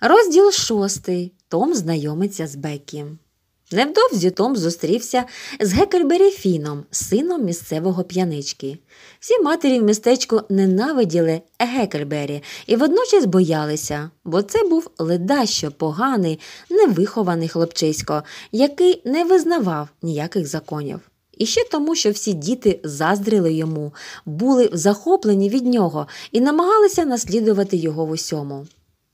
Розділ шостий. Том знайомиться з Бекі. Невдовзі Том зустрівся з Гекельбері Фіном, сином місцевого п'янички. Всі матері в містечку ненавиділи Гекельбері і водночас боялися, бо це був ледащо поганий, невихований хлопчисько, який не визнавав ніяких законів. І ще тому, що всі діти заздрили йому, були захоплені від нього і намагалися наслідувати його в усьому.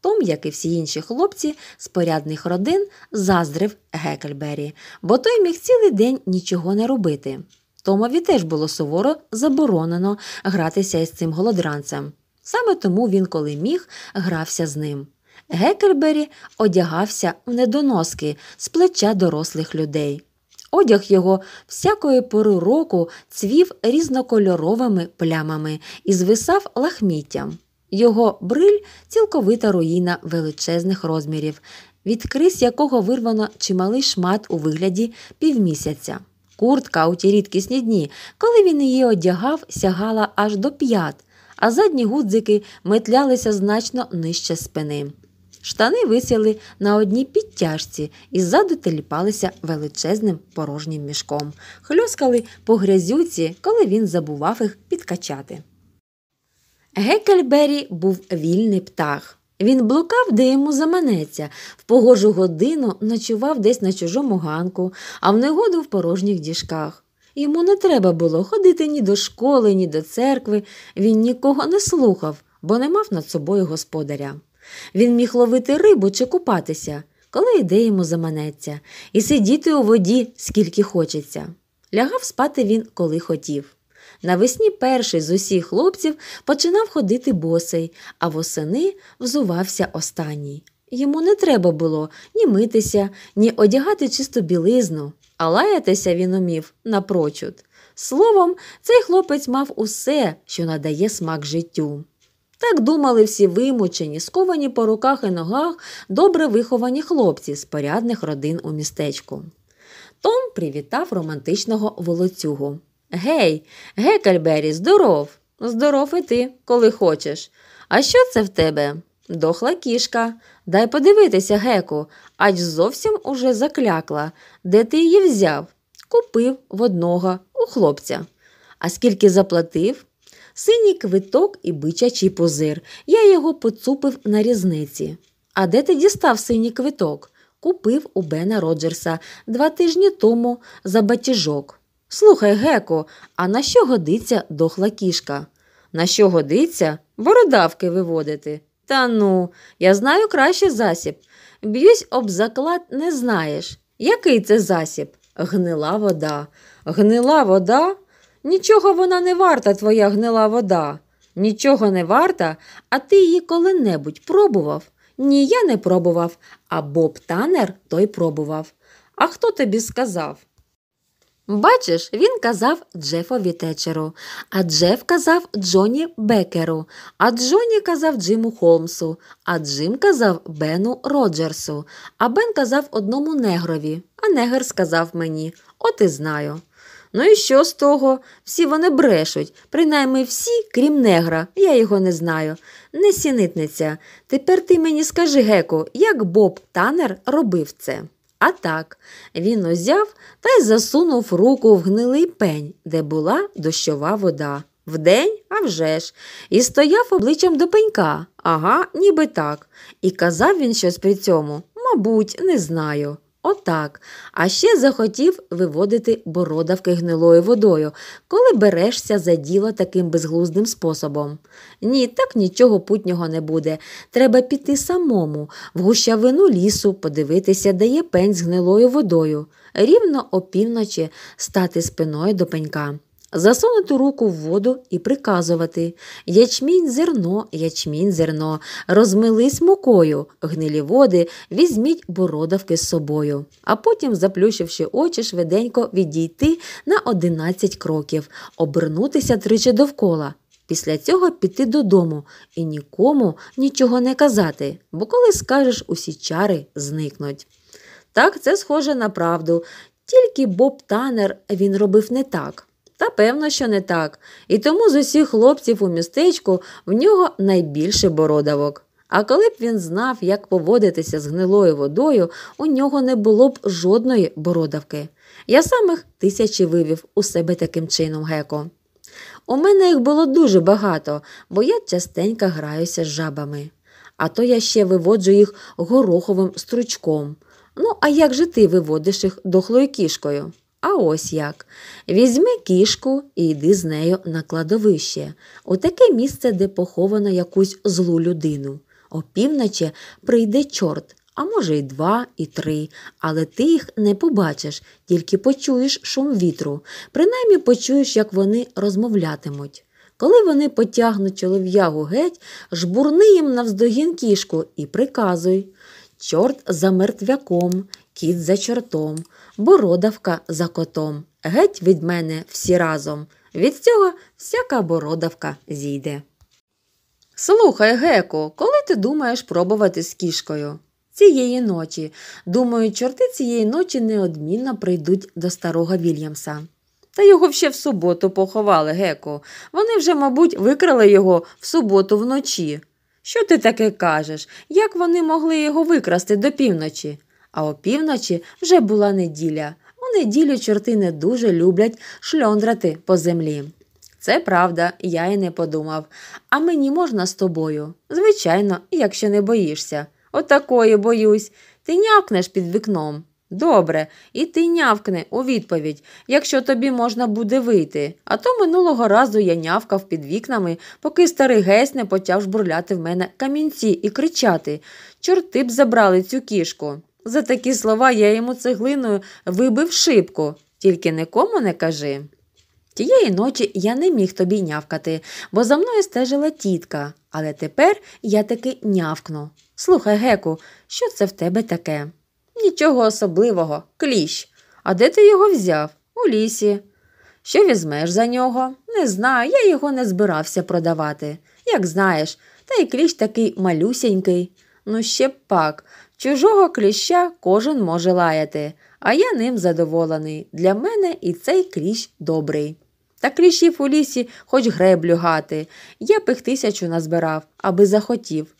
Том, як і всі інші хлопці з порядних родин, заздрив Гекельбері, бо той міг цілий день нічого не робити. Томові теж було суворо заборонено гратися із цим голодранцем. Саме тому він, коли міг, грався з ним. Гекельбері одягався в недоноски з плеча дорослих людей. Одяг його всякої пори року цвів різнокольоровими плямами і звисав лахміттям. Його бриль цілковита руїна величезних розмірів, від крис якого вирвано чималий шмат у вигляді півмісяця. Куртка у ті рідкісні дні, коли він її одягав, сягала аж до п'ят, а задні гудзики метлялися значно нижче спини. Штани висіли на одній підтяжці і ззаду теліпалися величезним порожнім мішком, хльоскали по грязюці, коли він забував їх підкачати. Гекельбері був вільний птах. Він блукав, де йому заманеться, в погожу годину ночував десь на чужому ганку, а в негоду в порожніх діжках. Йому не треба було ходити ні до школи, ні до церкви. Він нікого не слухав, бо не мав над собою господаря. Він міг ловити рибу чи купатися, коли йде йому заманеться, і сидіти у воді, скільки хочеться. Лягав спати він, коли хотів. Навесні перший з усіх хлопців починав ходити босий, а восени взувався останній. Йому не треба було ні митися, ні одягати чисту білизну, а лаятися він умів напрочуд. Словом, цей хлопець мав усе, що надає смак життю. Так думали всі вимучені, сковані по руках і ногах добре виховані хлопці з порядних родин у містечку. Том привітав романтичного волоцюгу. Гей, Гекельбері, здоров! Здоров і ти, коли хочеш. А що це в тебе? Дохла кішка. Дай подивитися, Геку, ач зовсім уже заклякла. Де ти її взяв? Купив в одного у хлопця. А скільки заплатив? Синій квиток і бичачий позир. Я його поцупив на різниці. А де ти дістав синій квиток? Купив у Бена Роджерса два тижні тому за батіжок. Слухай, Геко, а на що годиться дохла кішка? На що годиться бородавки виводити? Та ну, я знаю краще засіб. Б'юсь об заклад не знаєш. Який це засіб? Гнила вода. Гнила вода? Нічого вона не варта, твоя гнила вода. Нічого не варта, а ти її коли-небудь пробував? Ні, я не пробував, а Боб танер той пробував. А хто тобі сказав? Бачиш, він казав Джефові Течеру, а Джеф казав Джоні Бекеру, а Джоні казав Джиму Холмсу, а Джим казав Бену Роджерсу, а Бен казав одному негрові, а негр сказав мені От і знаю. Ну і що з того? Всі вони брешуть, принаймні всі, крім негра, я його не знаю. Не сінитниця. Тепер ти мені скажи, Геку, як Боб Танер робив це? А так, він узяв та й засунув руку в гнилий пень, де була дощова вода. Вдень, а вже ж, і стояв обличчям до пенька, ага, ніби так. І казав він щось при цьому, мабуть, не знаю. Отак. А ще захотів виводити бородавки гнилою водою, коли берешся за діло таким безглуздим способом. Ні, так нічого путнього не буде. Треба піти самому, в гущавину лісу, подивитися, де є пень з гнилою водою, рівно опівночі стати спиною до пенька засунути руку в воду і приказувати Ячмінь зерно, ячмінь зерно, розмились мукою, гнилі води, візьміть бородавки з собою, а потім, заплющивши очі, швиденько відійти на одинадцять кроків, обернутися тричі довкола. Після цього піти додому і нікому нічого не казати, бо коли скажеш, усі чари зникнуть. Так, це схоже на правду, тільки Боб Танер він робив не так. Та певно, що не так. І тому з усіх хлопців у містечку в нього найбільше бородавок. А коли б він знав, як поводитися з гнилою водою, у нього не було б жодної бородавки. Я самих тисячі вивів у себе таким чином геко. У мене їх було дуже багато, бо я частенько граюся з жабами. А то я ще виводжу їх гороховим стручком. Ну, а як же ти виводиш їх дохлою кішкою? А ось як. Візьми кішку і йди з нею на кладовище, у таке місце, де поховано якусь злу людину. Опівночі прийде чорт, а може, і два, і три, але ти їх не побачиш, тільки почуєш шум вітру, принаймні почуєш, як вони розмовлятимуть. Коли вони потягнуть чолов'ягу геть, жбурни їм навздогін кішку і приказуй. Чорт за мертвяком, кіт за чортом, бородавка за котом. Геть від мене всі разом. Від цього всяка бородавка зійде. Слухай, Геко, коли ти думаєш пробувати з кішкою? Цієї ночі. Думаю, чорти цієї ночі неодмінно прийдуть до старого Вільямса. Та його ще в суботу поховали, Геко. Вони вже, мабуть, викрали його в суботу вночі. Що ти таке кажеш? Як вони могли його викрасти до півночі? А опівночі вже була неділя. У неділю чорти не дуже люблять шльондрати по землі. Це правда, я й не подумав. А мені можна з тобою? Звичайно, якщо не боїшся. Отакої боюсь. Ти нявкнеш під вікном. Добре, і ти нявкни у відповідь, якщо тобі можна буде вийти. А то минулого разу я нявкав під вікнами, поки старий гесь не почав жбурляти в мене камінці і кричати Чорти б забрали цю кішку. За такі слова я йому цеглиною вибив шибку, тільки нікому не кажи. Тієї ночі я не міг тобі нявкати, бо за мною стежила тітка, але тепер я таки нявкну. Слухай, Геку, що це в тебе таке? Нічого особливого, кліщ. А де ти його взяв? У лісі. Що візьмеш за нього? Не знаю, я його не збирався продавати. Як знаєш, та й кліщ такий малюсінький. Ну ще б пак. Чужого кліща кожен може лаяти, а я ним задоволений. Для мене і цей кліщ добрий. Та кліщів у лісі хоч греблю гати. Я б їх тисячу назбирав, аби захотів.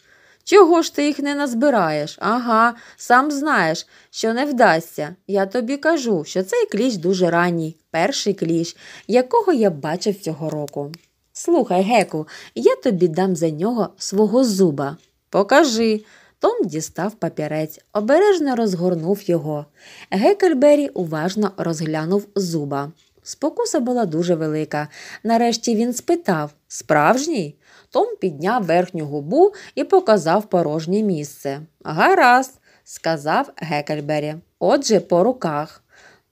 Чого ж ти їх не назбираєш? Ага, сам знаєш, що не вдасться. Я тобі кажу, що цей кліщ дуже ранній, перший кліщ, якого я бачив цього року. Слухай, Геку, я тобі дам за нього свого зуба. Покажи. Том дістав папірець, обережно розгорнув його. Гекельбері уважно розглянув зуба. Спокуса була дуже велика. Нарешті він спитав Справжній? Том підняв верхню губу і показав порожнє місце. Гаразд, сказав Гекельбері. Отже, по руках.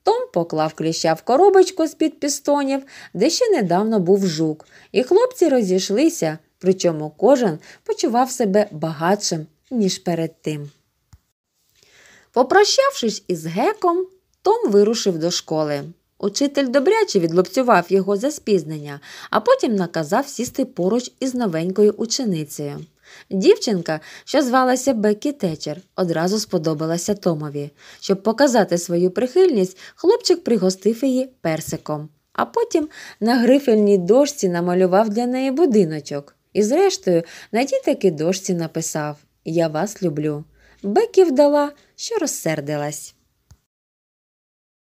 Том поклав кліща в коробочку з під пістонів, де ще недавно був жук, і хлопці розійшлися причому кожен почував себе багатшим, ніж перед тим. Попрощавшись із геком, Том вирушив до школи. Учитель добряче відлупцював його за спізнення, а потім наказав сісти поруч із новенькою ученицею. Дівчинка, що звалася Беккі Течер, одразу сподобалася Томові. Щоб показати свою прихильність, хлопчик пригостив її персиком, а потім на грифельній дошці намалював для неї будиночок. І, зрештою, на тій таки дошці написав Я вас люблю. Беків дала, що розсердилась.